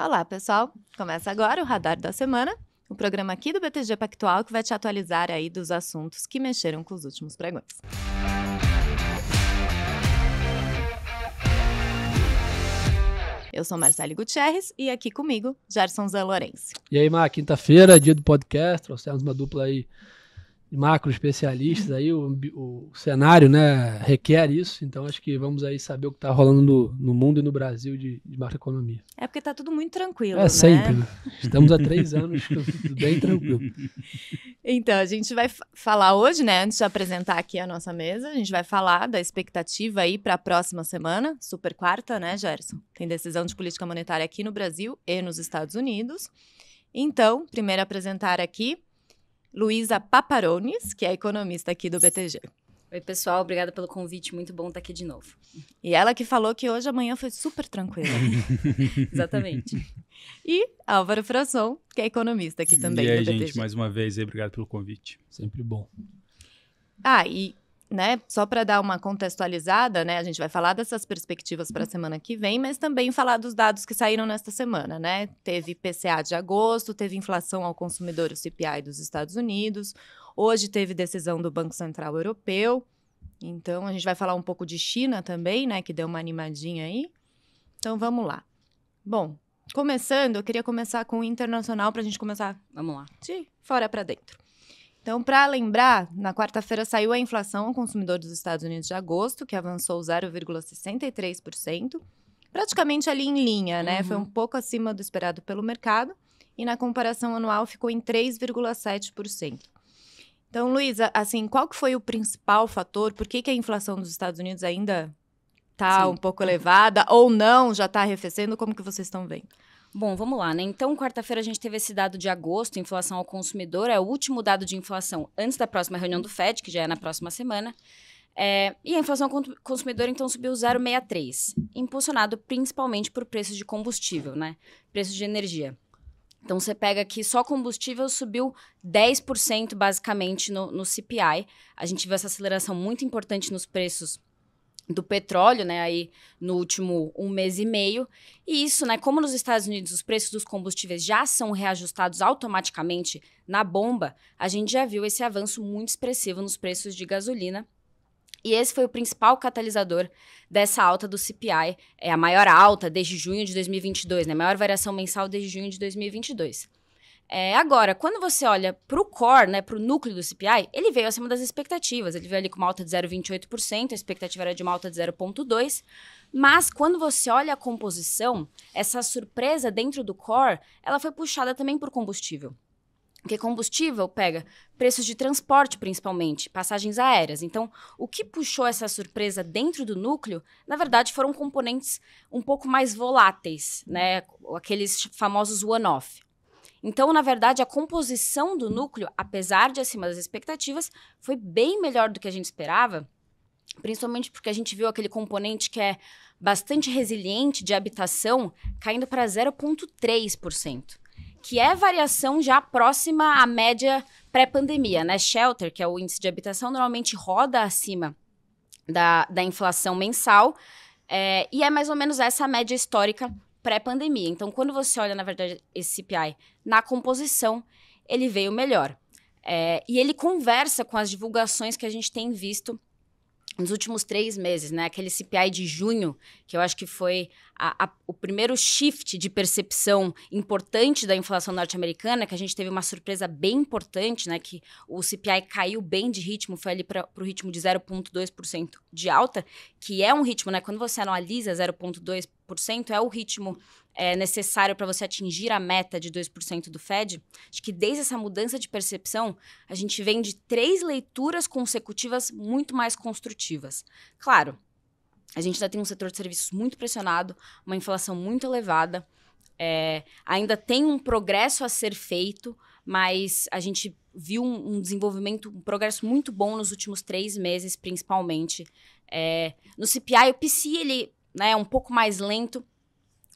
Olá, pessoal. Começa agora o Radar da Semana, o programa aqui do BTG Pactual que vai te atualizar aí dos assuntos que mexeram com os últimos pregões. Eu sou Marcelo Gutierrez e aqui comigo, Gerson Zé Lourenço. E aí, Má, quinta-feira, dia do podcast, trouxemos uma dupla aí macro especialistas aí, o, o, cenário né, requer isso, então acho que vamos aí saber o que está rolando no, no, mundo e no Brasil de, de macroeconomia. É porque está tudo muito tranquilo, É né? sempre, né? Estamos há três anos tudo bem tranquilo. Então, a gente vai falar hoje, né, antes de apresentar aqui a nossa mesa, a gente vai falar da expectativa aí para a próxima semana, super quarta, né, Gerson? Tem decisão de política monetária aqui no Brasil e nos Estados Unidos. Então, primeiro apresentar aqui Luísa Paparones, que é economista aqui do BTG. Oi, pessoal, obrigada pelo convite, muito bom estar aqui de novo. E ela que falou que hoje amanhã foi super tranquila. Exatamente. E Álvaro Frasson, que é economista aqui também. E aí, gente, mais uma vez, aí, obrigado pelo convite. Sempre bom. Ah, e né, só para dar uma contextualizada, né, a gente vai falar dessas perspectivas para a semana que vem, mas também falar dos dados que saíram nesta semana, né? Teve PCA de agosto, teve inflação ao consumidor, o CPI dos Estados Unidos, hoje teve decisão do Banco Central Europeu. Então a gente vai falar um pouco de China também, né, que deu uma animadinha aí. Então vamos lá. Bom, começando, eu queria começar com o internacional para a gente começar. Vamos lá. De fora para dentro. Então, para lembrar, na quarta-feira saiu a inflação ao consumidor dos Estados Unidos de agosto, que avançou 0,63%, praticamente ali em linha, né? Uhum. Foi um pouco acima do esperado pelo mercado e na comparação anual ficou em 3,7%. Então, Luísa, assim, qual que foi o principal fator? Por que, que a inflação dos Estados Unidos ainda está um pouco elevada ou não, já está arrefecendo? Como que vocês estão vendo? Bom, vamos lá, né? Então, quarta-feira a gente teve esse dado de agosto, inflação ao consumidor, é o último dado de inflação antes da próxima reunião do FED, que já é na próxima semana. É, e a inflação ao consumidor, então, subiu 0,63, impulsionado principalmente por preços de combustível, né? Preços de energia. Então, você pega que só combustível subiu 10% basicamente no, no CPI. A gente viu essa aceleração muito importante nos preços do petróleo, né, aí no último um mês e meio. E isso, né, como nos Estados Unidos os preços dos combustíveis já são reajustados automaticamente na bomba, a gente já viu esse avanço muito expressivo nos preços de gasolina. E esse foi o principal catalisador dessa alta do CPI, é a maior alta desde junho de 2022, né, a maior variação mensal desde junho de 2022. É, agora, quando você olha para o core, né, para o núcleo do CPI, ele veio acima das expectativas. Ele veio ali com uma alta de 0,28%, a expectativa era de uma alta de 0,2%. Mas quando você olha a composição, essa surpresa dentro do core, ela foi puxada também por combustível. Porque combustível pega preços de transporte, principalmente, passagens aéreas. Então, o que puxou essa surpresa dentro do núcleo, na verdade, foram componentes um pouco mais voláteis, né? Aqueles famosos one-off. Então, na verdade, a composição do núcleo, apesar de acima das expectativas, foi bem melhor do que a gente esperava, principalmente porque a gente viu aquele componente que é bastante resiliente de habitação caindo para 0,3%, que é variação já próxima à média pré-pandemia, né? Shelter, que é o índice de habitação, normalmente roda acima da, da inflação mensal. É, e é mais ou menos essa a média histórica pré-pandemia. Então, quando você olha, na verdade, esse CPI na composição, ele veio melhor. É, e ele conversa com as divulgações que a gente tem visto nos últimos três meses, né? Aquele CPI de junho, que eu acho que foi a, a, o primeiro shift de percepção importante da inflação norte-americana, que a gente teve uma surpresa bem importante, né? Que o CPI caiu bem de ritmo, foi ali para o ritmo de 0,2% de alta, que é um ritmo, né? Quando você analisa 0,2%, é o ritmo é, necessário para você atingir a meta de 2% do Fed, acho que desde essa mudança de percepção, a gente vem de três leituras consecutivas muito mais construtivas. Claro, a gente ainda tem um setor de serviços muito pressionado, uma inflação muito elevada, é, ainda tem um progresso a ser feito, mas a gente viu um, um desenvolvimento, um progresso muito bom nos últimos três meses, principalmente. É, no CPI, o PCI, ele né, é um pouco mais lento,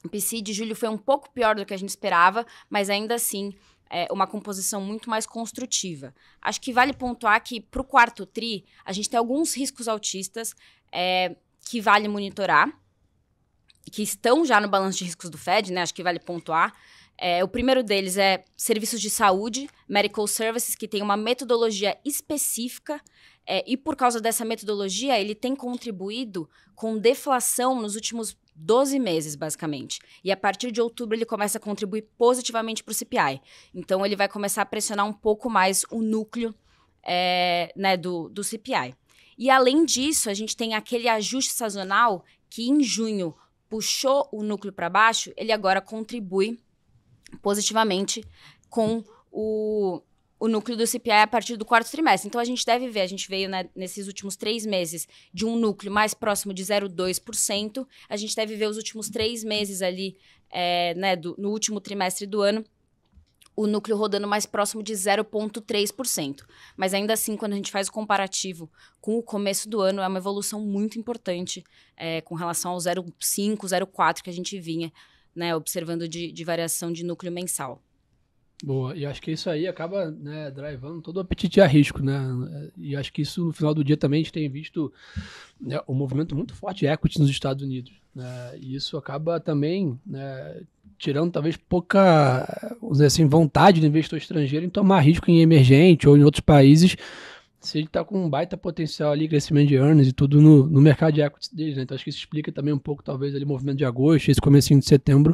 PC de julho foi um pouco pior do que a gente esperava, mas ainda assim é uma composição muito mais construtiva. Acho que vale pontuar que para o quarto tri a gente tem alguns riscos autistas é, que vale monitorar, que estão já no balanço de riscos do Fed, né? Acho que vale pontuar. É, o primeiro deles é serviços de saúde, medical services, que tem uma metodologia específica é, e por causa dessa metodologia, ele tem contribuído com deflação nos últimos 12 meses, basicamente. E a partir de outubro ele começa a contribuir positivamente para o CPI. Então ele vai começar a pressionar um pouco mais o núcleo é, né, do, do CPI. E além disso, a gente tem aquele ajuste sazonal que em junho puxou o núcleo para baixo, ele agora contribui positivamente com o o núcleo do CPI a partir do quarto trimestre. Então a gente deve ver, a gente veio né, nesses últimos três meses de um núcleo mais próximo de 0,2%. A gente deve ver os últimos três meses ali, é, né, do, no último trimestre do ano, o núcleo rodando mais próximo de 0,3%. Mas ainda assim, quando a gente faz o comparativo com o começo do ano, é uma evolução muito importante é, com relação ao 0,5, 0,4 que a gente vinha né, observando de, de variação de núcleo mensal. Boa, e acho que isso aí acaba né, drivando todo o apetite a risco, né? E acho que isso no final do dia também a gente tem visto né, um movimento muito forte de equity nos Estados Unidos, né? E isso acaba também né, tirando talvez pouca, vamos dizer assim, vontade do investidor estrangeiro em tomar risco em emergente ou em outros países se ele está com um baita potencial ali, crescimento de earnings e tudo no, no mercado de equities dele, né? Então acho que isso explica também um pouco, talvez, ali, o movimento de agosto, esse comecinho de setembro,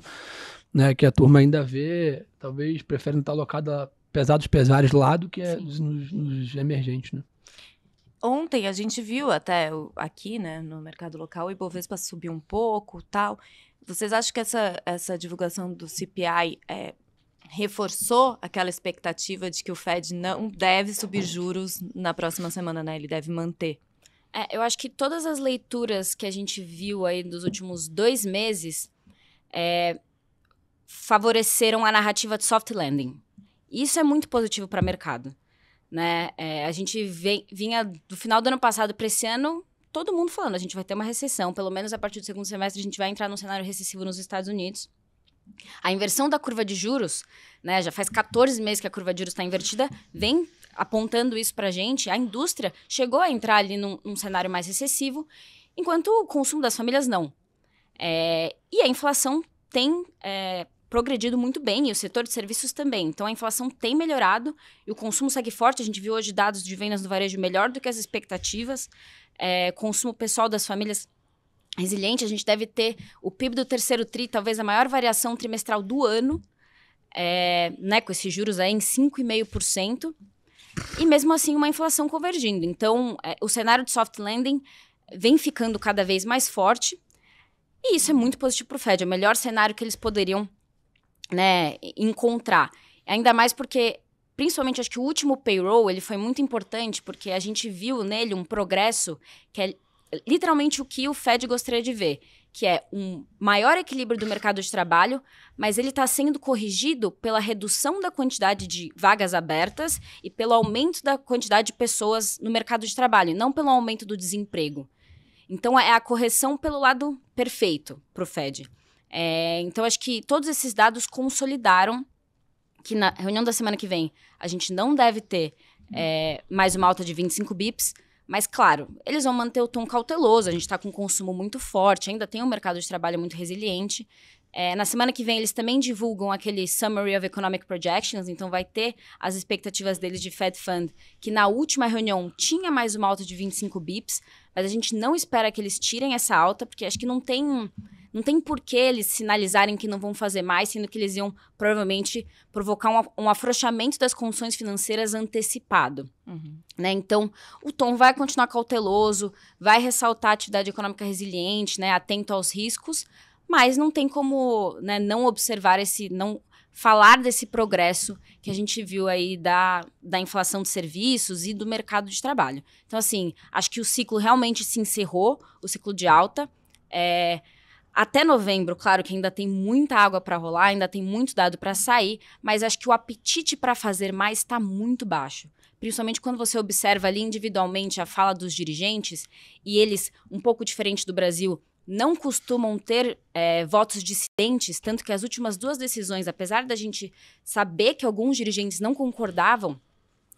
né? Que a turma ainda vê, talvez preferem estar alocada pesados pesares lá do que é nos, nos emergentes, né? Ontem a gente viu até aqui, né, no mercado local, o Ibovespa subiu um pouco, tal. Vocês acham que essa, essa divulgação do CPI é, reforçou aquela expectativa de que o Fed não deve subir juros na próxima semana, né? Ele deve manter. É, eu acho que todas as leituras que a gente viu aí nos últimos dois meses é, favoreceram a narrativa de soft landing. Isso é muito positivo para o mercado. Né? É, a gente vem, vinha do final do ano passado para esse ano, todo mundo falando, a gente vai ter uma recessão, pelo menos a partir do segundo semestre a gente vai entrar num cenário recessivo nos Estados Unidos. A inversão da curva de juros, né, já faz 14 meses que a curva de juros está invertida, vem apontando isso para a gente. A indústria chegou a entrar ali num, num, cenário mais recessivo, enquanto o consumo das famílias não. É, e a inflação tem é, progredido muito bem e o setor de serviços também. Então a inflação tem melhorado e o consumo segue forte. A gente viu hoje dados de vendas do varejo melhor do que as expectativas. É, consumo pessoal das famílias resiliente. A gente deve ter o PIB do terceiro TRI, talvez a maior variação trimestral do ano, é, né, com esses juros aí em 5,5%. E mesmo assim, uma inflação convergindo. Então, é, o cenário de soft landing vem ficando cada vez mais forte. E isso é muito positivo para o Fed. É o melhor cenário que eles poderiam né, encontrar. Ainda mais porque, principalmente, acho que o último payroll ele foi muito importante porque a gente viu nele um progresso que é literalmente o que o Fed gostaria de ver, que é um maior equilíbrio do mercado de trabalho, mas ele está sendo corrigido pela redução da quantidade de vagas abertas e pelo aumento da quantidade de pessoas no mercado de trabalho, não pelo aumento do desemprego. Então é a correção pelo lado perfeito para o Fed. É, então, acho que todos esses dados consolidaram que na reunião da semana que vem a gente não deve ter é, mais uma alta de 25 bips, mas claro, eles vão manter o tom cauteloso, a gente está com um consumo muito forte, ainda tem um mercado de trabalho muito resiliente. É, na semana que vem, eles também divulgam aquele Summary of Economic Projections, então vai ter as expectativas deles de Fed Fund, que na última reunião tinha mais uma alta de 25 bips, mas a gente não espera que eles tirem essa alta, porque acho que não tem não tem por que eles sinalizarem que não vão fazer mais, sendo que eles iam provavelmente provocar um, um afrouxamento das condições financeiras antecipado. Uhum. Né? Então, o tom vai continuar cauteloso, vai ressaltar a atividade econômica resiliente, né? atento aos riscos, mas não tem como né, não observar esse, não falar desse progresso que a gente viu aí da, da inflação de serviços e do mercado de trabalho. Então, assim, acho que o ciclo realmente se encerrou, o ciclo de alta. É, até novembro, claro que ainda tem muita água para rolar, ainda tem muito dado para sair, mas acho que o apetite para fazer mais está muito baixo. Principalmente quando você observa ali individualmente a fala dos dirigentes e eles, um pouco diferente do Brasil, não costumam ter é, votos dissidentes, tanto que as últimas duas decisões, apesar da gente saber que alguns dirigentes não concordavam,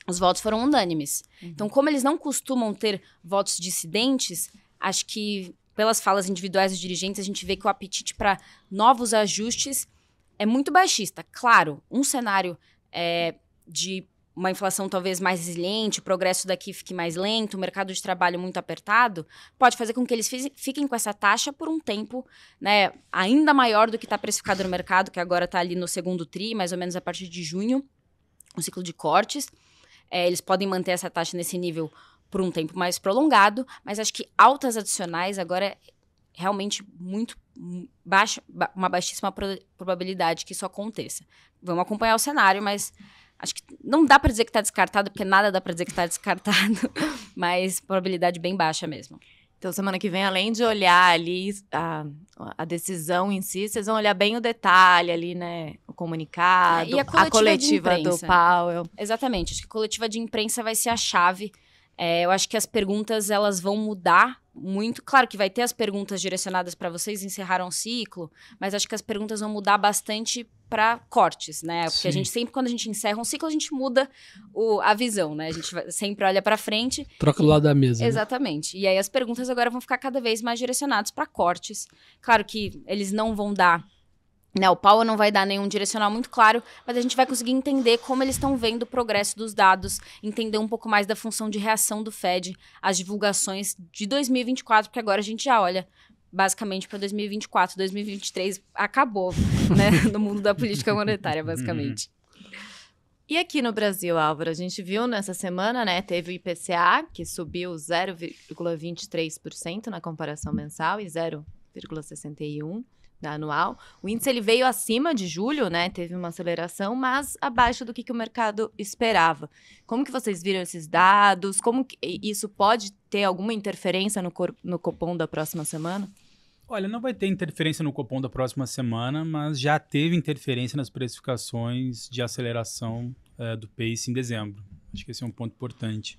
os votos foram unânimes. Uhum. Então, como eles não costumam ter votos dissidentes, acho que pelas falas individuais dos dirigentes, a gente vê que o apetite para novos ajustes é muito baixista. Claro, um cenário é, de uma inflação talvez mais resiliente, o progresso daqui fique mais lento, o mercado de trabalho muito apertado, pode fazer com que eles fiquem com essa taxa por um tempo né, ainda maior do que está precificado no mercado, que agora está ali no segundo TRI, mais ou menos a partir de junho, o um ciclo de cortes. É, eles podem manter essa taxa nesse nível por um tempo mais prolongado, mas acho que altas adicionais agora é realmente muito baixa, uma baixíssima probabilidade que isso aconteça. Vamos acompanhar o cenário, mas acho que não dá para dizer que está descartado, porque nada dá para dizer que está descartado, mas probabilidade bem baixa mesmo. Então, semana que vem, além de olhar ali a, a decisão em si, vocês vão olhar bem o detalhe ali, né? O comunicado, é, a coletiva, a coletiva do Powell. Exatamente. Acho que a coletiva de imprensa vai ser a chave é, eu acho que as perguntas elas vão mudar muito. Claro que vai ter as perguntas direcionadas para vocês, encerraram um ciclo, mas acho que as perguntas vão mudar bastante para cortes, né? Porque Sim. a gente sempre, quando a gente encerra um ciclo, a gente muda o, a visão, né? A gente vai, sempre olha para frente. Troca o lado da mesa. Né? Exatamente. Né? E aí as perguntas agora vão ficar cada vez mais direcionadas para cortes. Claro que eles não vão dar né, o Powell não vai dar nenhum direcional muito claro, mas a gente vai conseguir entender como eles estão vendo o progresso dos dados, entender um pouco mais da função de reação do Fed às divulgações de 2024, porque agora a gente já olha basicamente para 2024, 2023 acabou, né, no mundo da política monetária, basicamente. Uhum. E aqui no Brasil, Álvaro, a gente viu nessa semana, né, teve o IPCA, que subiu 0,23% na comparação mensal e 0,61% da anual. O índice ele veio acima de julho, né? Teve uma aceleração, mas abaixo do que, que o mercado esperava. Como que vocês viram esses dados? Como isso pode ter alguma interferência no, no Copom da próxima semana? Olha, não vai ter interferência no Copom da próxima semana, mas já teve interferência nas precificações de aceleração eh, do PACE em dezembro. Acho que esse é um ponto importante.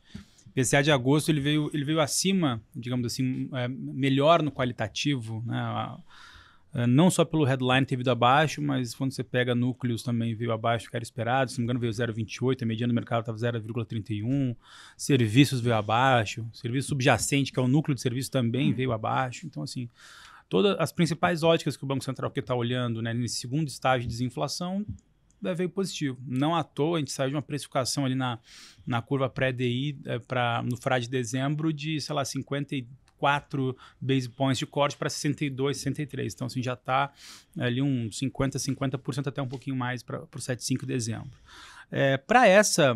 PCA de agosto ele veio, ele veio acima, digamos assim, é, melhor no qualitativo, né? A, ah, não só pelo headline ter vindo abaixo, mas quando você pega núcleos também veio abaixo do que era esperado. Se não me engano, veio 0,28, a mediana do mercado estava 0,31. Serviços veio abaixo. Serviço subjacente, que é o núcleo de serviço, também hum. veio abaixo. Então, assim, todas as principais óticas que o Banco Central está olhando né, nesse segundo estágio de desinflação é, veio positivo. Não à toa, a gente saiu de uma precificação ali na, na curva pré-DI é, eh, para no frade de dezembro de, sei lá, 50 e 4 base points de corte para 62, 63. Então, assim, já está ali um 50, 50% até um pouquinho mais para o 7,5 de dezembro. É, para essa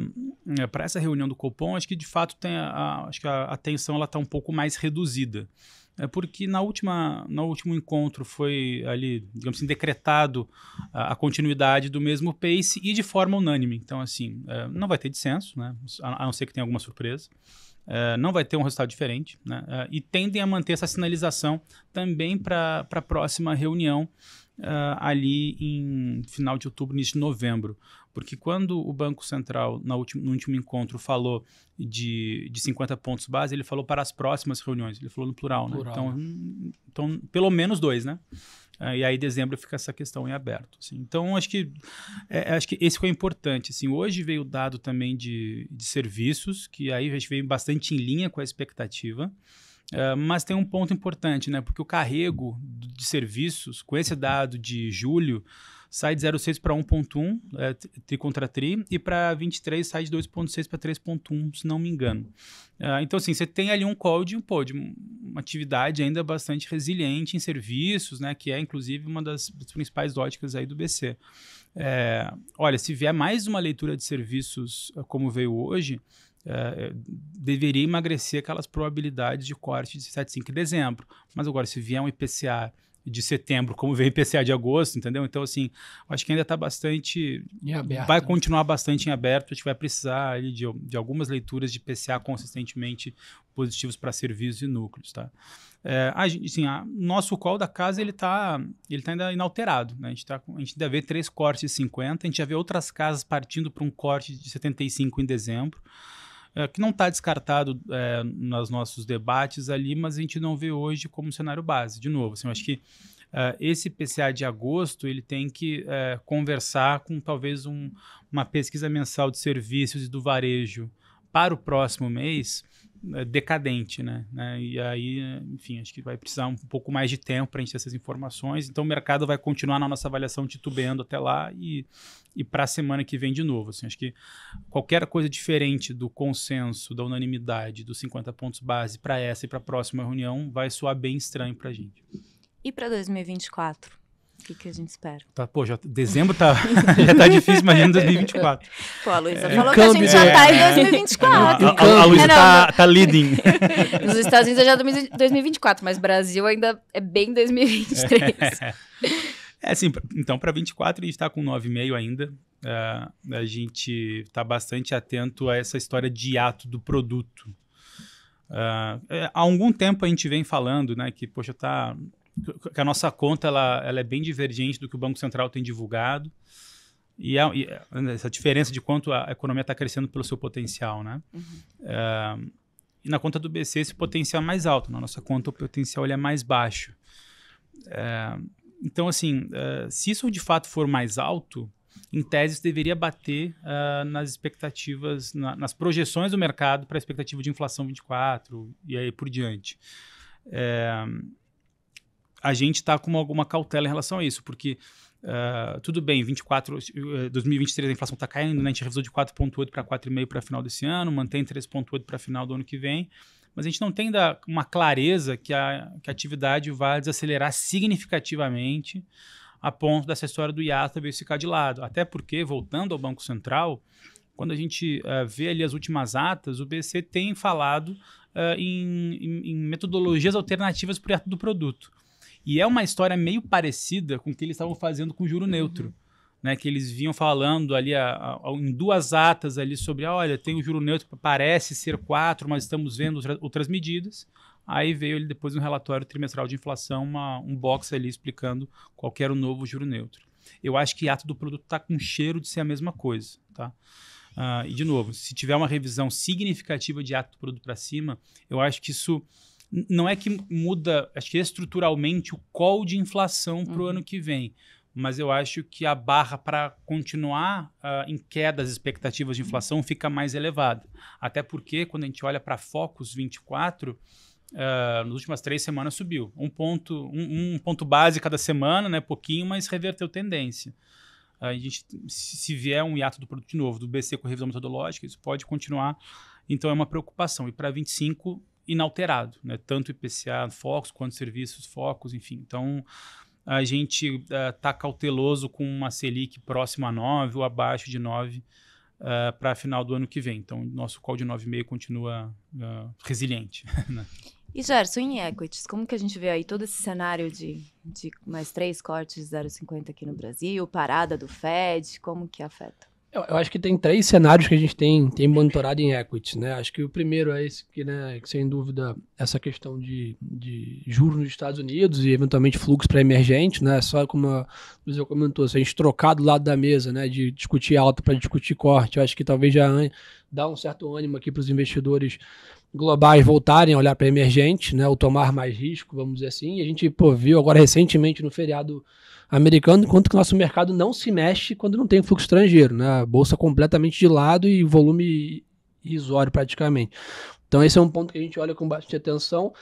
é, para essa reunião do Copom, acho que de fato tem a, a acho que a atenção está um pouco mais reduzida. É porque na última, no último encontro foi ali, digamos assim, decretado a, a continuidade do mesmo pace e de forma unânime. Então, assim, é, não vai ter dissenso, né? a, a não ser que tenha alguma surpresa. É, não vai ter um resultado diferente, né? É, e tendem a manter essa sinalização também para a próxima reunião é, ali em final de outubro, início de novembro. Porque quando o Banco Central, na último, no último encontro, falou de, de 50 pontos base, ele falou para as próximas reuniões, ele falou no plural, né? plural. Então, né? Então, então, pelo menos dois, né? Ah, e aí dezembro fica essa questão em aberto. Assim. Então acho que é, é, acho que esse foi importante. Assim, hoje veio o dado também de, de serviços que aí a gente veio bastante em linha com a expectativa. Uh, mas tem um ponto importante, né? Porque o carrego de serviços, com esse dado de julho, sai de 0,6 para 1,1, é, tri contra tri, e para 23 sai de 2,6 para 3,1, se não me engano. É, então, assim, você tem ali um call de um pod, uma atividade ainda bastante resiliente em serviços, né, que é inclusive uma das, principais óticas aí do BC. É, olha, se vier mais uma leitura de serviços é, como veio hoje, é, é, deveria emagrecer aquelas probabilidades de corte de 7,5 de dezembro. Mas agora, se vier um IPCA de setembro, como veio IPCA de agosto, entendeu? Então, assim, acho que ainda está bastante. Vai né? continuar bastante em aberto. A gente vai precisar ali, de, de algumas leituras de IPCA consistentemente positivos para serviços e núcleos, tá? É, a gente, assim, a, nosso call da casa ele está ele tá ainda inalterado, né? A gente, tá, a gente deve vê três cortes de 50, a gente já vê outras casas partindo para um corte de 75 em dezembro é, que não está descartado é, nos nossos debates ali, mas a gente não vê hoje como cenário base. De novo, assim, eu acho que é, esse PCA de agosto ele tem que é, conversar com talvez um, uma pesquisa mensal de serviços e do varejo para o próximo mês, é, decadente, né? É, e aí, enfim, acho que vai precisar um pouco mais de tempo para a gente ter essas informações. Então, o mercado vai continuar na nossa avaliação titubeando até lá e, e para a semana que vem de novo. Assim, acho que qualquer coisa diferente do consenso, da unanimidade, dos 50 pontos base para essa e para a próxima reunião vai soar bem estranho para a gente. E para 2024? O que, que a gente espera? Tá, pô, já, dezembro tá, já tá difícil, imagina 2024. Pô, a Luísa é, falou que a gente já é. tá em 2024. A, a, a Luísa é, tá, tá leading. Nos Estados Unidos é já é 2024, mas Brasil ainda é bem 2023. É, sim. Então, para 24, a gente está com 9,5 ainda. Uh, a gente está bastante atento a essa história de ato do produto. Uh, é, há algum tempo a gente vem falando né, que, poxa, tá, que a nossa conta ela, ela é bem divergente do que o Banco Central tem divulgado. E, a, é, e é, essa diferença de quanto a economia está crescendo pelo seu potencial, né? Uhum. É, e na conta do BC esse potencial é mais alto, na nossa conta o potencial ele é mais baixo. então, assim, uh, se isso de fato for mais alto, em tese deveria bater uh, nas expectativas, na, nas projeções do mercado para a expectativa de inflação 24 e aí por diante. É, a gente está com alguma cautela em relação a isso, porque uh, tudo bem, 24, 2023 eh, a inflação está caindo, né? a gente revisou de 4,8 para 4,5 para final desse ano, mantém 3,8 para final do ano que vem, mas a gente não tem da, uma clareza que a, que a atividade vá desacelerar significativamente a ponto dessa história do IATA veio ficar de lado. Até porque, voltando ao Banco Central, quando a gente uh, vê ali as últimas atas, o BC tem falado uh, em, em, em metodologias alternativas para o IATA do produto. E é uma história meio parecida com o que eles estavam fazendo com o juro neutro. Uhum. Né, que eles vinham falando ali a, a, em duas atas ali sobre, ah, olha, tem o juro neutro, parece ser quatro, mas estamos vendo outra, outras medidas. Aí veio ele depois no relatório trimestral de inflação, uma, um box ali explicando qual era o novo juro neutro. Eu acho que ato do produto está com cheiro de ser a mesma coisa, tá? Uh, e de novo, se tiver uma revisão significativa de ato do produto para cima, eu acho que isso não é que muda, acho que estruturalmente, o call de inflação para o uhum. ano que vem. Mas eu acho que a barra para continuar uh, em queda as expectativas de uhum. inflação fica mais elevada. Até porque, quando a gente olha para Focus 24, Uh, ah, nas últimas três semanas subiu. Um ponto, um, um, ponto base cada semana, né? Pouquinho, mas reverteu tendência. Uh, a gente, se vier um hiato do produto de novo, do BC com revisão metodológica, isso pode continuar. Então é uma preocupação. E para 25, inalterado, né? tanto IPCA focos quanto serviços focos, enfim. Então, a gente está eh, uh, cauteloso com uma Selic próxima a 9 ou abaixo de 9 uh, eh, para final do ano que vem. Então, nosso call de 9,5 continua uh, resiliente. Né? E Gerson, em equities, como que a gente vê aí todo esse cenário de, de mais três cortes de 0,50 aqui no Brasil, parada do Fed, como que afeta? Eu, eu, acho que tem três cenários que a gente tem, tem monitorado em equity, né? Acho que o primeiro é esse que, né, que sem dúvida, essa questão de, de juros nos Estados Unidos e eventualmente fluxo para emergente, né? Só como o Luísa comentou, se a gente trocar do lado da mesa, né, de discutir alta para discutir corte, eu acho que talvez já dá um certo ânimo aqui para os investidores globais voltarem a olhar para emergente, né, ou tomar mais risco, vamos dizer assim. E a gente pô, viu agora recentemente no feriado americano, enquanto que nosso mercado não se mexe quando não tem fluxo estrangeiro, né? Bolsa completamente de lado e volume irrisório praticamente. Então esse é um ponto que a gente olha com bastante atenção.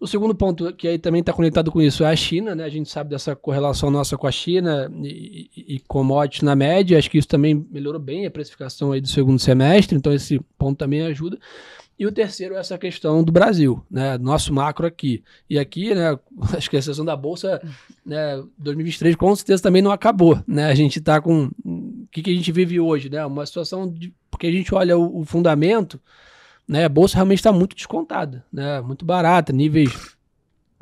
O segundo ponto, que aí também está conectado com isso, é a China, né? A gente sabe dessa correlação nossa com a China e, e, e commodities na média. Acho que isso também melhorou bem a precificação aí do segundo semestre, então esse ponto também ajuda. E o terceiro é essa questão do Brasil, né? Nosso macro aqui. E aqui, né? Acho que a sessão da Bolsa, né? 2023 com certeza também não acabou, né? A gente está com. O que, que, a gente vive hoje, né? Uma situação de. Porque a gente olha o, o fundamento né, a bolsa realmente está muito descontada, né, muito barata, níveis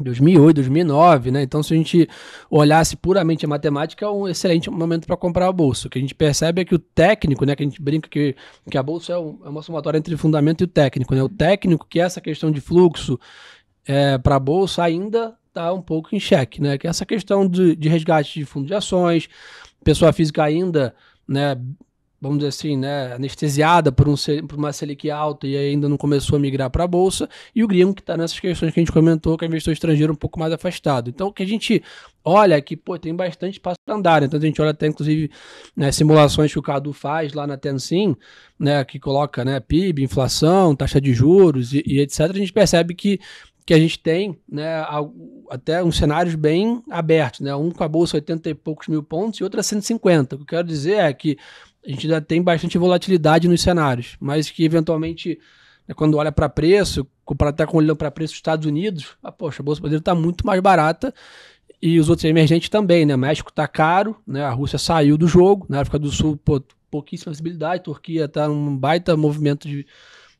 2008, 2009, né? Então, se a gente olhasse puramente a matemática, é um excelente momento para comprar a bolsa. O que a gente percebe é que o técnico, né? Que a gente brinca que, que a bolsa é, um, é uma somatória entre o fundamento e o técnico, né? O técnico, que é essa questão de fluxo é, para a bolsa, ainda está um pouco em xeque, né? Que essa questão de, de resgate de fundos de ações, pessoa física ainda, né? vamos dizer assim, né, anestesiada por, um, por uma Selic alta e ainda não começou a migrar para a Bolsa, e o gringo que está nessas questões que a gente comentou, que é investidor estrangeiro um pouco mais afastado. Então, o que a gente olha é que pô, tem bastante espaço para andar, né? então a gente olha até, inclusive, né, simulações que o Cadu faz lá na Tensin, né, que coloca né, PIB, inflação, taxa de juros e, e etc., a gente percebe que que a gente tem né, até uns cenários bem abertos, né? Um com a bolsa 80 e poucos mil pontos e outra 150. O que eu quero dizer é que a gente ainda tem bastante volatilidade nos cenários, mas que eventualmente, né, quando olha para preço, comparado até com olhando para preço dos Estados Unidos, ah, poxa, a Bolsa Brasileira está muito mais barata e os outros emergentes também, né? O México está caro, né? A Rússia saiu do jogo, na África do Sul, pô, pouquíssima visibilidade, a Turquia está num baita movimento de,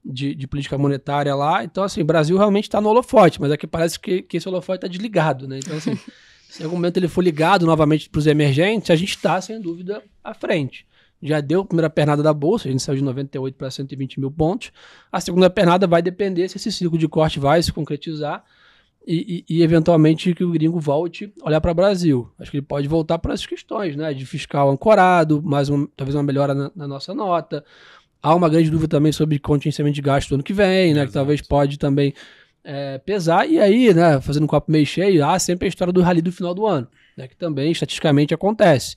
de, de, política monetária lá. Então, assim, o Brasil realmente está no holofote, mas é que parece que, que esse holofote está desligado, né? Então, assim, se em algum momento ele for ligado novamente para os emergentes, a gente está, sem dúvida, à frente já deu a primeira pernada da bolsa, a gente saiu de 98 para 120 mil pontos. A segunda pernada vai depender se esse ciclo de corte vai se concretizar e, e, e eventualmente que o gringo volte olhar para o Brasil. Acho que ele pode voltar para essas questões, né? De fiscal ancorado, mais uma, talvez uma melhora na, na, nossa nota. Há uma grande dúvida também sobre contingenciamento de gasto do ano que vem, né? Que talvez pode também é, pesar. E aí, né? Fazendo um copo meio cheio, há sempre a história do rally do final do ano, né? Que também estatisticamente acontece.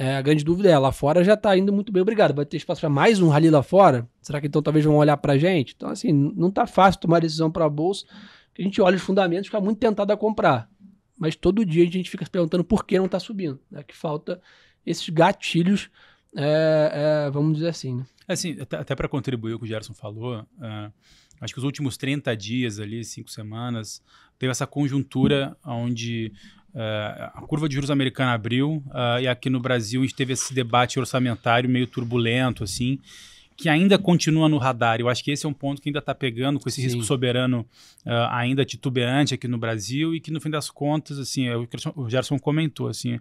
É, a grande dúvida é, lá fora já tá indo muito bem, obrigado. Vai ter espaço para mais um rally lá fora? Será que então talvez vão olhar a gente? Então, assim, não tá fácil tomar decisão para a bolsa, a gente olha os fundamentos e fica muito tentado a comprar. Mas todo dia a gente fica se perguntando por que não está subindo. É né? que falta esses gatilhos, é, é, vamos dizer assim, né? É, assim, até, até para contribuir o que o Gerson falou, é, acho que os últimos 30 dias ali, cinco semanas, teve essa conjuntura onde Uh, a curva de juros americana abriu uh, e aqui no Brasil a gente teve esse debate orçamentário meio turbulento, assim, que ainda continua no radar. Eu acho que esse é um ponto que ainda está pegando com esse Sim. risco soberano uh, ainda titubeante aqui no Brasil e que no fim das contas, assim, é o, Gerson comentou, assim,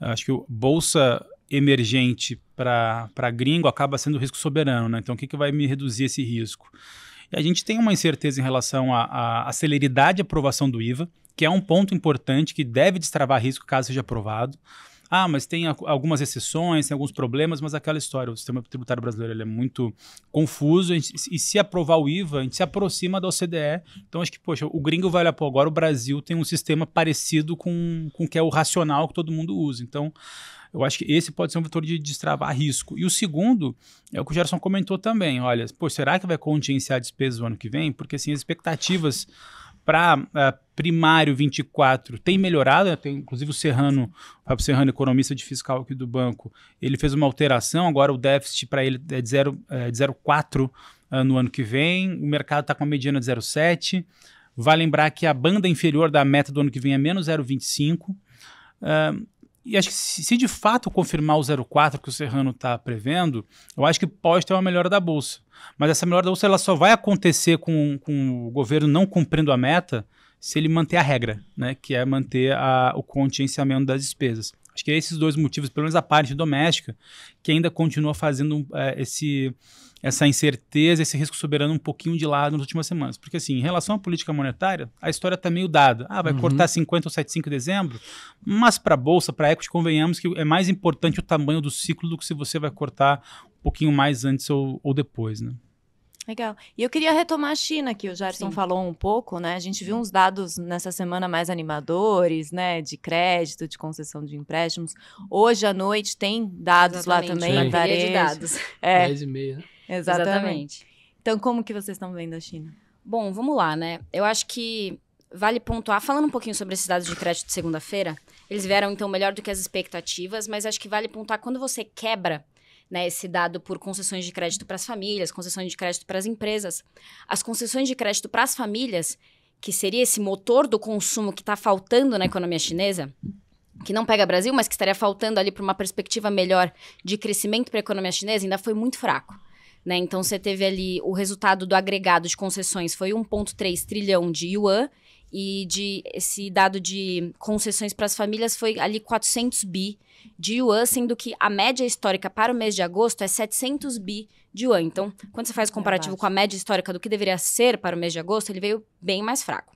acho que o bolsa emergente para gringo acaba sendo risco soberano, né? Então, o que, que vai me reduzir esse risco? E a gente tem uma incerteza em relação à celeridade de aprovação do IVA que é um ponto importante que deve destravar risco caso seja aprovado. Ah, mas tem algumas exceções, tem alguns problemas, mas aquela história, o sistema tributário brasileiro é muito confuso gente, e se aprovar o IVA, a gente se aproxima da OCDE. Então acho que, poxa, o gringo vai olhar para agora, o Brasil tem um sistema parecido com, com o que é o racional que todo mundo usa. Então eu acho que esse pode ser um vetor de destravar risco. E o segundo é o que o Gerson comentou também. Olha, pô, será que vai contingenciar despesas o ano que vem? Porque assim, as expectativas para uh, eh, primário 24 tem melhorado, né? tem, inclusive o Serrano, o Fábio Serrano, economista de fiscal aqui do banco, ele fez uma alteração, agora o déficit para ele é de 0,4 é uh, eh, no ano que vem, o mercado está com a mediana de 0,7, vale lembrar que a banda inferior da meta do ano que vem é menos 0,25, uh, e acho que se de fato confirmar o 04 que o Serrano está prevendo, eu acho que pode ter é uma melhora da Bolsa. Mas essa melhora da Bolsa ela só vai acontecer com, com o governo não cumprindo a meta se ele manter a regra, né? que é manter a, o contingenciamento das despesas. Acho que é esses dois motivos, pelo menos a parte doméstica, que ainda continua fazendo é, esse, essa incerteza, esse risco soberano um pouquinho de lado nas últimas semanas. Porque, assim, em relação à política monetária, a história está meio dada. Ah, vai uhum. cortar 50 ou 75 de dezembro, mas para a Bolsa, para a equity, convenhamos que é mais importante o tamanho do ciclo do que se você vai cortar um pouquinho mais antes ou, ou depois, né? Legal. E eu queria retomar a China, que o Jarson Sim. falou um pouco, né? A gente viu uhum. uns dados nessa semana mais animadores, né? De crédito, de concessão de empréstimos. Hoje à noite tem dados Exatamente. lá também, Sim. varejo. de dados. É. 10 e meia. Exatamente. Exatamente. Então, como que vocês estão vendo a China? Bom, vamos lá, né? Eu acho que vale pontuar, falando um pouquinho sobre esses dados de crédito de segunda-feira, eles vieram então melhor do que as expectativas, mas acho que vale pontuar quando você quebra né, esse dado por concessões de crédito para as famílias, concessões de crédito para as empresas. As concessões de crédito para as famílias, que seria esse motor do consumo que está faltando na economia chinesa, que não pega Brasil, mas que estaria faltando ali para uma perspectiva melhor de crescimento para a economia chinesa, ainda foi muito fraco. Né? Então, você teve ali o resultado do agregado de concessões foi 1,3 trilhão de yuan, e de esse dado de concessões para as famílias foi ali 400 bi de yuan, sendo que a média histórica para o mês de agosto é 700 bi de yuan. Então, quando você faz o comparativo é com a média histórica do que deveria ser para o mês de agosto, ele veio bem mais fraco.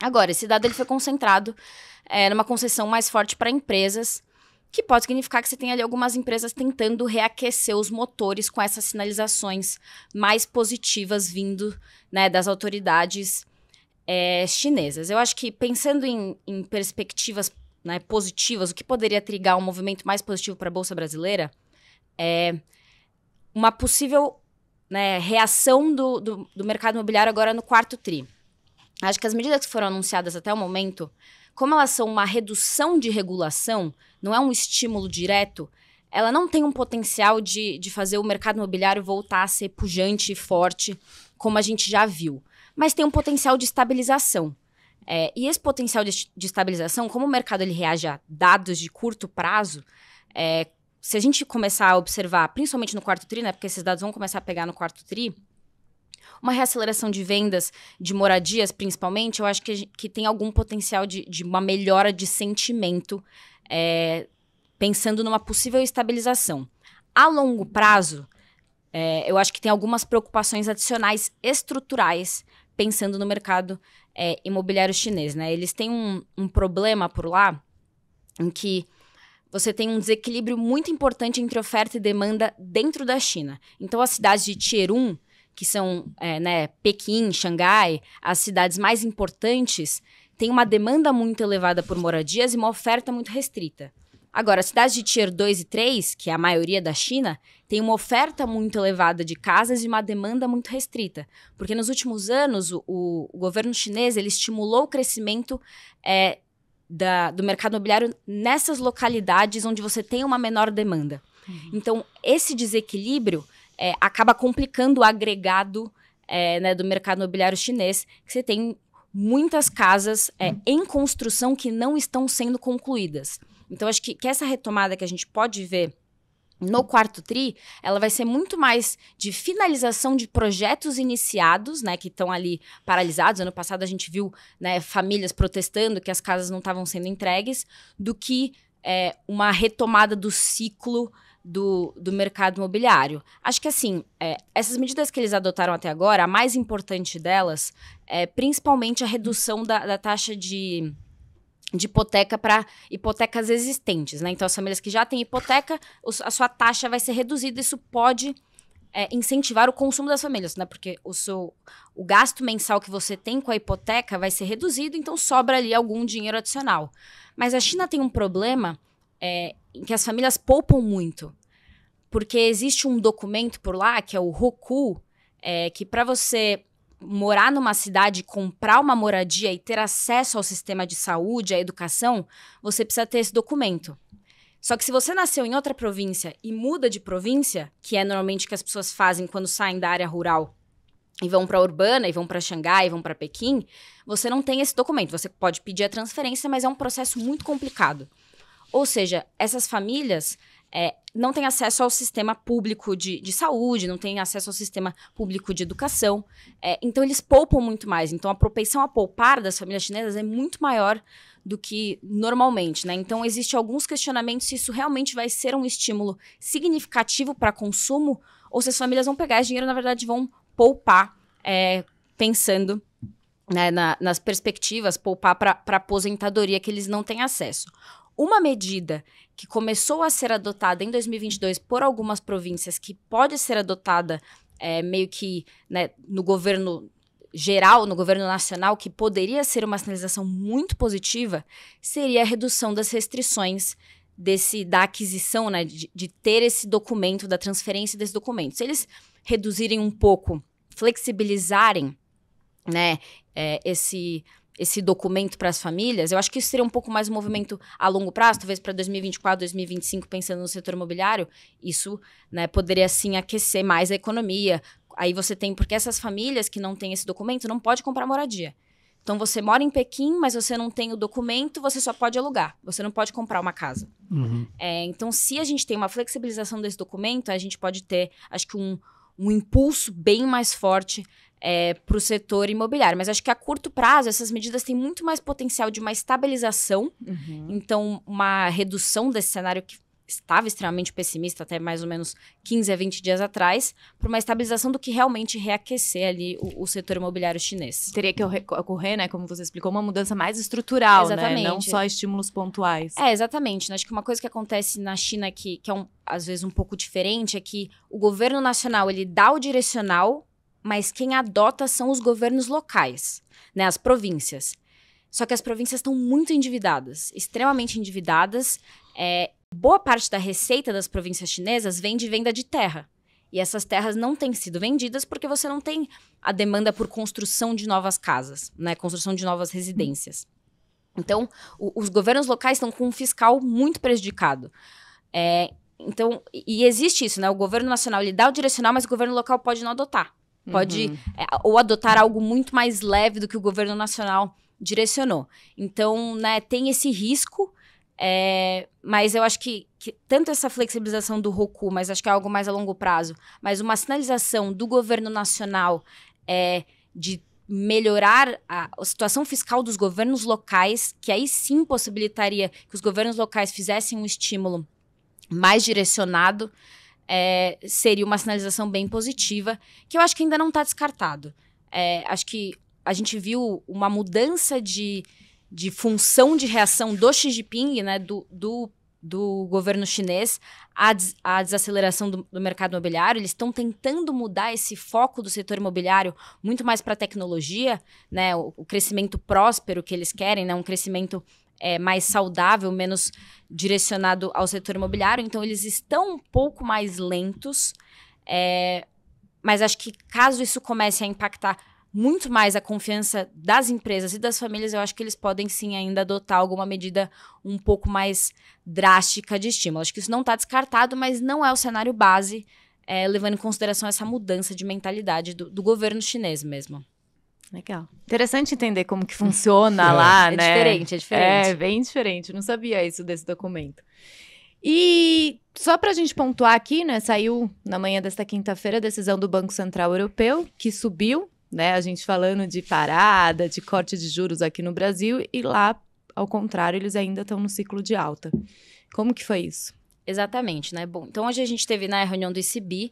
Agora, esse dado ele foi concentrado é, numa concessão mais forte para empresas, que pode significar que você tem ali algumas empresas tentando reaquecer os motores com essas sinalizações mais positivas vindo né, das autoridades é, chinesas. Eu acho que pensando em, em perspectivas né, positivas, o que poderia trigar um movimento mais positivo para a Bolsa Brasileira é uma possível né, reação do, do, do, mercado imobiliário agora no quarto TRI. Acho que as medidas que foram anunciadas até o momento, como elas são uma redução de regulação, não é um estímulo direto, ela não tem um potencial de, de fazer o mercado imobiliário voltar a ser pujante e forte, como a gente já viu mas tem um potencial de estabilização. É, e esse potencial de, de, estabilização, como o mercado ele reage a dados de curto prazo, é, se a gente começar a observar, principalmente no quarto tri, né, porque esses dados vão começar a pegar no quarto tri, uma reaceleração de vendas de moradias, principalmente, eu acho que, que tem algum potencial de, de uma melhora de sentimento, é, pensando numa possível estabilização. A longo prazo, é, eu acho que tem algumas preocupações adicionais estruturais pensando no mercado é, imobiliário chinês, né? Eles têm um, um problema por lá em que você tem um desequilíbrio muito importante entre oferta e demanda dentro da China. Então, as cidades de Tier que são é, né, Pequim, Xangai, as cidades mais importantes, têm uma demanda muito elevada por moradias e uma oferta muito restrita. Agora, cidades de Tier 2 e 3, que é a maioria da China, tem uma oferta muito elevada de casas e uma demanda muito restrita. Porque nos últimos anos, o, o governo chinês ele estimulou o crescimento é, da, do mercado imobiliário nessas localidades onde você tem uma menor demanda. Uhum. Então, esse desequilíbrio é, acaba complicando o agregado é, né, do mercado imobiliário chinês, que você tem muitas casas é, em construção que não estão sendo concluídas. Então, acho que, que essa retomada que a gente pode ver no quarto tri, ela vai ser muito mais de finalização de projetos iniciados, né, que estão ali paralisados. Ano passado a gente viu, né, famílias protestando que as casas não estavam sendo entregues, do que é, uma retomada do ciclo do, do mercado imobiliário. Acho que assim, é, essas medidas que eles adotaram até agora, a mais importante delas é principalmente a redução da, da taxa de de hipoteca para hipotecas existentes, né? Então, as famílias que já têm hipoteca, a sua taxa vai ser reduzida, isso pode é, incentivar o consumo das famílias, né? Porque o seu o gasto mensal que você tem com a hipoteca vai ser reduzido, então sobra ali algum dinheiro adicional. Mas a China tem um problema é, em que as famílias poupam muito, porque existe um documento por lá que é o Roku, é, que para você morar numa cidade, comprar uma moradia e ter acesso ao sistema de saúde, à educação, você precisa ter esse documento. Só que se você nasceu em outra província e muda de província, que é normalmente o que as pessoas fazem quando saem da área rural e vão para urbana, e vão para Xangai, e vão para Pequim, você não tem esse documento. Você pode pedir a transferência, mas é um processo muito complicado. Ou seja, essas famílias é, não tem acesso ao sistema público de, de, saúde, não tem acesso ao sistema público de educação. É, então, eles poupam muito mais. Então, a propensão a poupar das famílias chinesas é muito maior do que normalmente, né? Então, existem alguns questionamentos se isso realmente vai ser um estímulo significativo para consumo ou se as famílias vão pegar esse dinheiro, na verdade, vão poupar, é, pensando né, na, nas perspectivas, poupar para aposentadoria que eles não têm acesso uma medida que começou a ser adotada em 2022 por algumas províncias, que pode ser adotada é, meio que né, no governo geral, no governo nacional, que poderia ser uma sinalização muito positiva, seria a redução das restrições desse da aquisição, né, de, de ter esse documento, da transferência desse documento. Se eles reduzirem um pouco, flexibilizarem né, é, esse esse documento para as famílias, eu acho que isso seria um pouco mais um movimento a longo prazo, talvez para 2024, 2025, pensando no setor imobiliário, isso né, poderia sim aquecer mais a economia. Aí você tem, porque essas famílias que não têm esse documento não pode comprar moradia. Então você mora em Pequim, mas você não tem o documento, você só pode alugar. Você não pode comprar uma casa. Uhum. É, então, se a gente tem uma flexibilização desse documento, a gente pode ter, acho que um, um impulso bem mais forte é, para o setor imobiliário. Mas acho que a curto prazo, essas medidas têm muito mais potencial de uma estabilização, uhum. então, uma redução desse cenário que estava extremamente pessimista até mais ou menos 15 a 20 dias atrás, para uma estabilização do que realmente reaquecer ali o, o setor imobiliário chinês. Teria que ocorrer, né, como você explicou, uma mudança mais estrutural, né? exatamente. né? Não só estímulos pontuais. É, exatamente. Né? Acho que uma coisa que acontece na China que, que é um, às vezes um pouco diferente é que o governo nacional ele dá o direcional mas quem adota são os governos locais, né, as províncias. Só que as províncias estão muito endividadas, extremamente endividadas. É, boa parte da receita das províncias chinesas vem de venda de terra. E essas terras não têm sido vendidas porque você não tem a demanda por construção de novas casas, né? Construção de novas residências. Então, o, os governos locais estão com um fiscal muito prejudicado. É, então, e existe isso, né? O governo nacional lhe dá o direcional, mas o governo local pode não adotar. Pode uhum. é, ou adotar algo muito mais leve do que o governo nacional direcionou. Então, né, tem esse risco, é, mas eu acho que, que, tanto essa flexibilização do ROCU, mas acho que é algo mais a longo prazo, mas uma sinalização do governo nacional é, de melhorar a, a, situação fiscal dos governos locais, que aí sim possibilitaria que os governos locais fizessem um estímulo mais direcionado é, seria uma sinalização bem positiva, que eu acho que ainda não está descartado. É, acho que a gente viu uma mudança de, de função de reação do Xi Jinping, né, do, do, do governo chinês, à, des, à desaceleração do, do, mercado imobiliário. Eles estão tentando mudar esse foco do setor imobiliário muito mais para a tecnologia, né, o, o crescimento próspero que eles querem, né, um crescimento é, mais saudável, menos direcionado ao setor imobiliário. Então, eles estão um pouco mais lentos. É, mas acho que caso isso comece a impactar muito mais a confiança das empresas e das famílias, eu acho que eles podem sim ainda adotar alguma medida um pouco mais drástica de estímulo. Acho que isso não está descartado, mas não é o cenário base, é, levando em consideração essa mudança de mentalidade do, do governo chinês mesmo. Legal. Interessante entender como que funciona é. lá, é né? É, é diferente, é diferente. É, bem diferente. Não sabia isso desse documento. E só para a gente pontuar aqui, né? Saiu na manhã desta quinta-feira a decisão do Banco Central Europeu, que subiu, né? A gente falando de parada, de corte de juros aqui no Brasil, e lá, ao contrário, eles ainda estão no ciclo de alta. Como que foi isso? Exatamente, né? Bom, então hoje a gente teve na né, reunião do ICB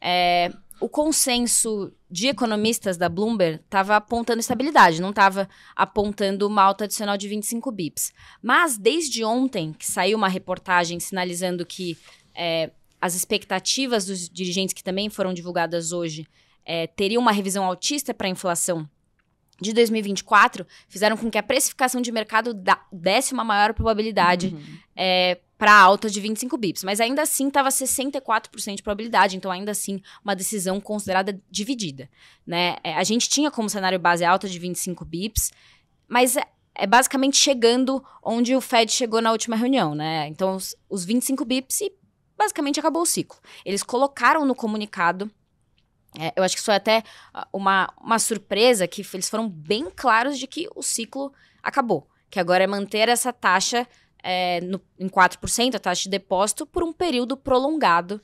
é, o consenso de economistas da Bloomberg estava apontando estabilidade, não estava apontando uma alta adicional de 25 bips. Mas desde ontem, que saiu uma reportagem sinalizando que é, as expectativas dos dirigentes, que também foram divulgadas hoje, é, teriam uma revisão altista para a inflação de 2024 fizeram com que a precificação de mercado da, desse uma maior probabilidade uhum. é, para alta de 25 bips. Mas ainda assim estava 64% de probabilidade, então ainda assim uma decisão considerada dividida. Né? É, a gente tinha como cenário base alta de 25 bips, mas é, é basicamente chegando onde o Fed chegou na última reunião. Né? Então os, os 25 bips e basicamente acabou o ciclo. Eles colocaram no comunicado é, eu acho que isso é até ah, uma, uma surpresa que eles foram bem claros de que o ciclo acabou. Que agora é manter essa taxa é, no, em 4%, a taxa de depósito, por um período prolongado,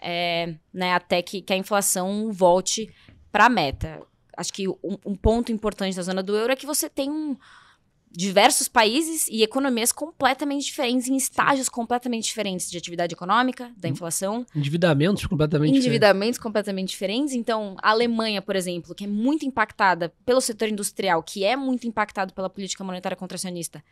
é, né, até que, que a inflação volte para a meta. Acho que um, um ponto importante da zona do euro é que você tem um, diversos países e economias completamente diferentes, em estágios completamente diferentes de atividade econômica, da uhum. inflação. Endividamentos completamente Endividamentos diferentes. completamente diferentes. Então, a Alemanha, por exemplo, que é muito impactada pelo setor industrial, que é muito impactado pela política monetária contracionista,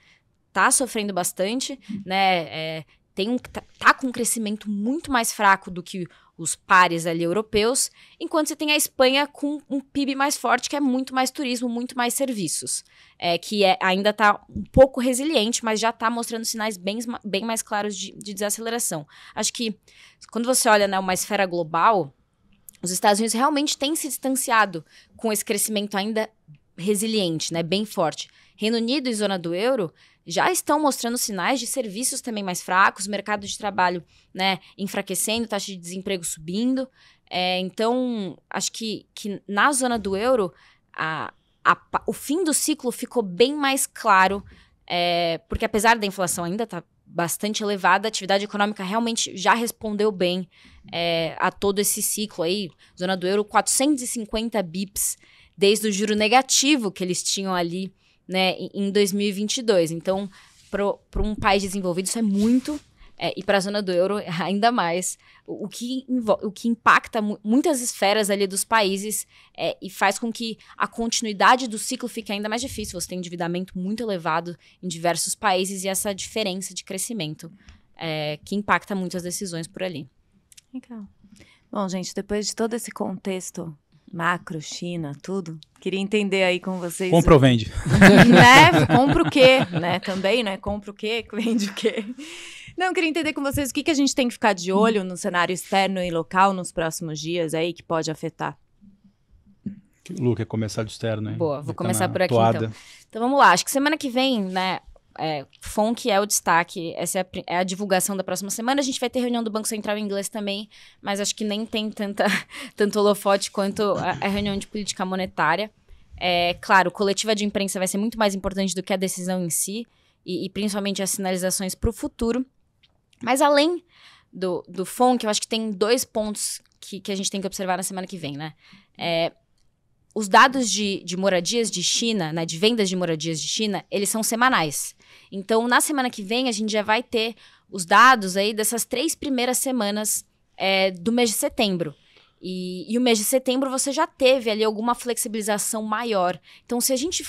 está sofrendo bastante, uhum. né? É, tem um, tá, tá, com um crescimento muito mais fraco do que os pares ali europeus, enquanto você tem a Espanha com um PIB mais forte, que é muito mais turismo, muito mais serviços, é, que é, ainda está um pouco resiliente, mas já está mostrando sinais bem, bem mais claros de, de, desaceleração. Acho que quando você olha né, uma esfera global, os Estados Unidos realmente têm se distanciado com esse crescimento ainda resiliente, né, bem forte. Reino Unido e zona do euro já estão mostrando sinais de serviços também mais fracos, mercado de trabalho né, enfraquecendo, taxa de desemprego subindo. É, então, acho que, que na zona do euro, a, a, o fim do ciclo ficou bem mais claro, é, porque apesar da inflação ainda estar tá bastante elevada, a atividade econômica realmente já respondeu bem é, a todo esse ciclo aí. Zona do euro, 450 bips desde o juro negativo que eles tinham ali né, em 2022. Então, para um país desenvolvido, isso é muito. É, e para a zona do euro, ainda mais. O, o que, o que impacta mu muitas esferas ali dos países é, e faz com que a continuidade do ciclo fique ainda mais difícil. Você tem endividamento muito elevado em diversos países e essa diferença de crescimento é, que impacta muito as decisões por ali. Legal. Bom, gente, depois de todo esse contexto macro, China, tudo. Queria entender aí com vocês. Compra ou vende? né? Compra o quê? Né? Também, né? Compra o quê? Vende o quê? Não, queria entender com vocês o que, que a gente tem que ficar de olho no cenário externo e local nos próximos dias aí que pode afetar. Lu, quer começar do externo, hein? Boa, vou tá começar por aqui toada. então. Então vamos lá, acho que semana que vem, né, é, é o destaque, essa é a, é a, divulgação da próxima semana. A gente vai ter reunião do Banco Central em inglês também, mas acho que nem tem tanta, tanto holofote quanto a, a reunião de política monetária. É, claro, coletiva de imprensa vai ser muito mais importante do que a decisão em si, e, e principalmente as sinalizações para o futuro. Mas além do, do eu acho que tem dois pontos que, que a gente tem que observar na semana que vem, né? É, os dados de, de moradias de China, né, de vendas de moradias de China, eles são semanais. Então, na semana que vem, a gente já vai ter os dados aí dessas três primeiras semanas é, do mês de setembro. E, e, o mês de setembro você já teve ali alguma flexibilização maior. Então, se a gente.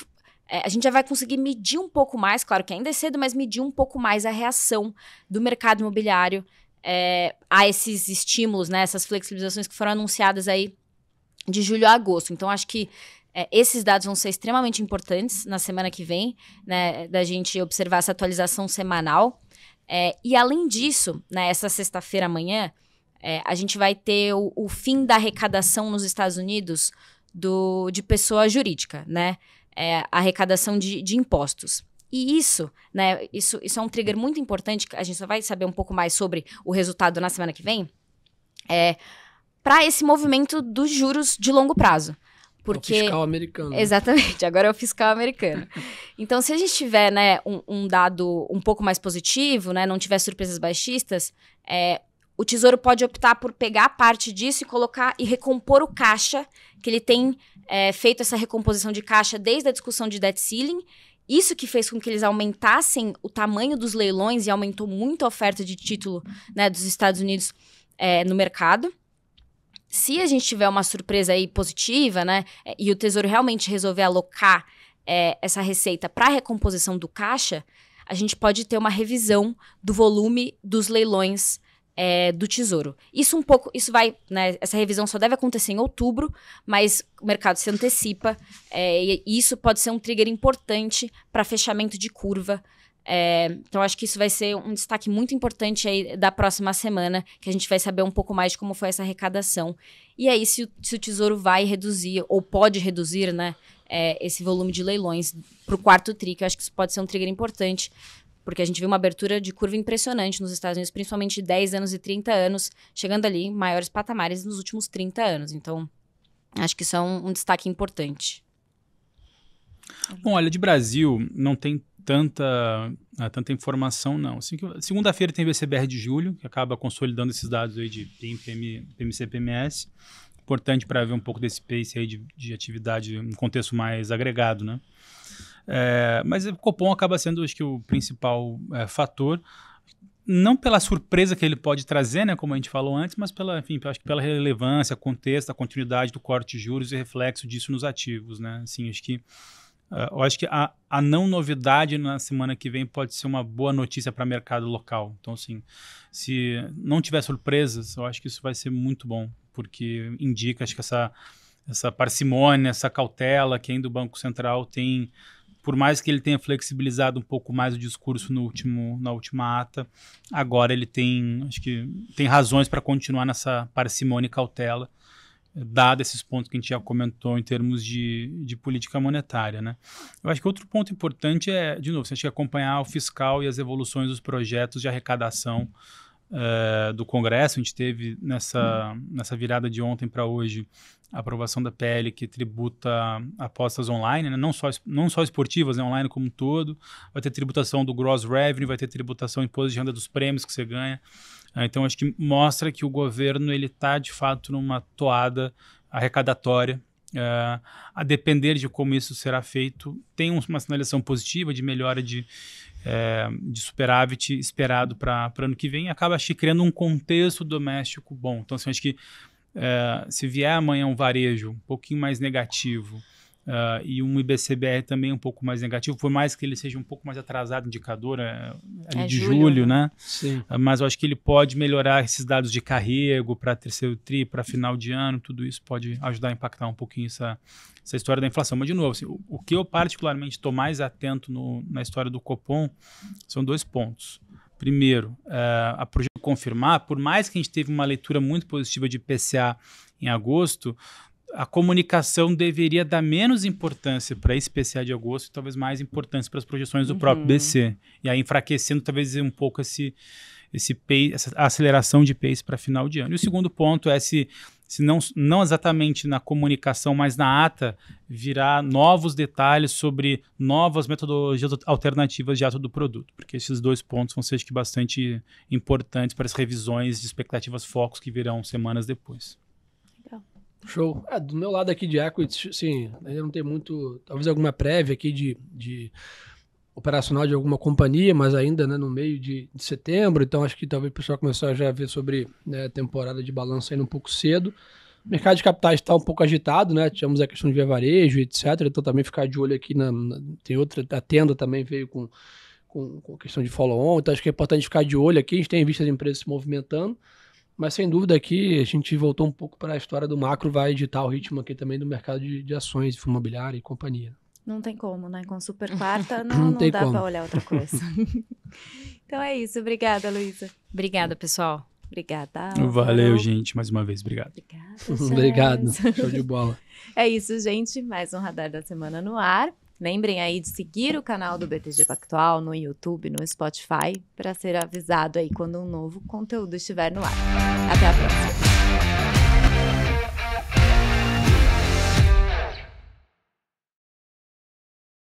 É, a gente já vai conseguir medir um pouco mais, claro que ainda é cedo, mas medir um pouco mais a reação do mercado imobiliário é, a esses estímulos, né, essas flexibilizações que foram anunciadas aí de julho a agosto. Então, acho que é, esses dados vão ser extremamente importantes na semana que vem, né, da gente observar essa atualização semanal. É, e além disso, né, essa sexta-feira amanhã, é, a gente vai ter o, o, fim da arrecadação nos Estados Unidos do, de pessoa jurídica, né? É, arrecadação de, de impostos. E isso, né? Isso, isso é um trigger muito importante. A gente só vai saber um pouco mais sobre o resultado na semana que vem. É, para esse movimento dos juros de longo prazo. Porque... É o fiscal americano. Exatamente, agora é o fiscal americano. então, se a gente tiver né, um, um, dado um pouco mais positivo, né, não tiver surpresas baixistas, é, o Tesouro pode optar por pegar parte disso e colocar e recompor o caixa, que ele tem é, feito essa recomposição de caixa desde a discussão de debt ceiling. Isso que fez com que eles aumentassem o tamanho dos leilões e aumentou muito a oferta de título né, dos Estados Unidos é, no mercado se a gente tiver uma surpresa aí positiva, né, é, e o Tesouro realmente resolver alocar é, essa receita para recomposição do caixa, a gente pode ter uma revisão do volume dos leilões é, do tesouro. Isso um pouco, isso vai, né, Essa revisão só deve acontecer em outubro, mas o mercado se antecipa é, e isso pode ser um trigger importante para fechamento de curva é, então, acho que isso vai ser um destaque muito importante aí da próxima semana, que a gente vai saber um pouco mais de como foi essa arrecadação. E aí, se o, se o Tesouro vai reduzir, ou pode reduzir, né, é, esse volume de leilões para o quarto TRI, que eu acho que isso pode ser um trigger importante, porque a gente viu uma abertura de curva impressionante nos Estados Unidos, principalmente de 10 anos e 30 anos, chegando ali em maiores patamares nos últimos 30 anos. Então, acho que isso é um, um destaque importante. Bom, olha, de Brasil não tem tanta, ah, tanta informação, não. Assim segunda-feira tem o IBCBR de julho, que acaba consolidando esses dados aí de PIM, PM, PMC, PMS. Importante para ver um pouco desse pace aí de, de atividade, um contexto mais agregado, né? É, mas o Copom acaba sendo, acho que, o principal é, fator. Não pela surpresa que ele pode trazer, né, como a gente falou antes, mas pela, enfim, acho que pela relevância, contexto, a continuidade do corte de juros e reflexo disso nos ativos, né? Assim, acho que Uh, eu acho que a, a, não novidade na semana que vem pode ser uma boa notícia para o mercado local. Então, assim, se não tiver surpresas, eu acho que isso vai ser muito bom, porque indica, acho que essa, essa parcimônia, essa cautela que ainda o Banco Central tem, por mais que ele tenha flexibilizado um pouco mais o discurso no último, na última ata, agora ele tem, acho que tem razões para continuar nessa parcimônia e cautela dado esses pontos que a gente já comentou em termos de, de política monetária. Né? Eu acho que outro ponto importante é, de novo, você tem que acompanhar o fiscal e as evoluções dos projetos de arrecadação eh, do Congresso. A gente teve nessa, nessa virada de ontem para hoje a aprovação da PL que tributa apostas online, né? não, só, não só esportivas, né? online como um todo. Vai ter tributação do gross revenue, vai ter tributação imposto de renda dos prêmios que você ganha. Ah, então acho que mostra que o governo ele está de fato numa toada arrecadatória. Ah, a depender de como isso será feito, tem uma sinalização positiva de melhora de, é, de superávit esperado para ano que vem, acaba acho, criando um contexto doméstico bom. Então, assim, acho que é, se vier amanhã um varejo um pouquinho mais negativo, Uh, e um IBCBR também um pouco mais negativo, por mais que ele seja um pouco mais atrasado indicador é, é de julho, julho né? né? Sim. Uh, mas eu acho que ele pode melhorar esses dados de carrego para terceiro tri, para final de ano, tudo isso pode ajudar a impactar um pouquinho essa, essa história da inflação. Mas, de novo, assim, o, o, que eu particularmente estou mais atento no, na história do Copom são dois pontos. Primeiro, uh, a projeto confirmar, por mais que a gente teve uma leitura muito positiva de PCA em agosto, a comunicação deveria dar menos importância para esse PCA de agosto e talvez mais importância para as projeções do uhum. próprio BC. E aí enfraquecendo talvez um pouco esse, esse pace, essa aceleração de pace para final de ano. E o segundo ponto é se, se não, não exatamente na comunicação, mas na ata, virar novos detalhes sobre novas metodologias alternativas de ato do produto, porque esses dois pontos vão ser acho que bastante importantes para as revisões de expectativas focos que virão semanas depois. Show. É, do meu lado aqui de Equities, sim, ainda não tem muito. Talvez alguma prévia aqui de, de operacional de alguma companhia, mas ainda né, no meio de, de, setembro, então acho que talvez o pessoal começou a já ver sobre né, temporada de balanço ainda um pouco cedo. O mercado de capitais está um pouco agitado, né? Tínhamos a questão de via varejo, etc. Então também ficar de olho aqui na, na tem outra, a tenda também veio com, com, com questão de follow-on, então acho que é importante ficar de olho aqui. A gente tem visto as empresas se movimentando. Mas sem dúvida aqui a gente voltou um pouco para a história do macro, vai editar o ritmo aqui também do mercado de, de ações, imobiliário e companhia. Não tem como, né? Com super quarta não, não, não dá para olhar outra coisa. então é isso. Obrigada, Luísa. Obrigada, pessoal. Obrigada. Valeu, gente. Mais uma vez, obrigado. Obrigada. obrigado. Show de bola. É isso, gente. Mais um Radar da Semana no ar. Lembrem aí de seguir o canal do BTG Pactual no YouTube, no Spotify, para ser avisado aí quando um novo conteúdo estiver no ar. Até a próxima!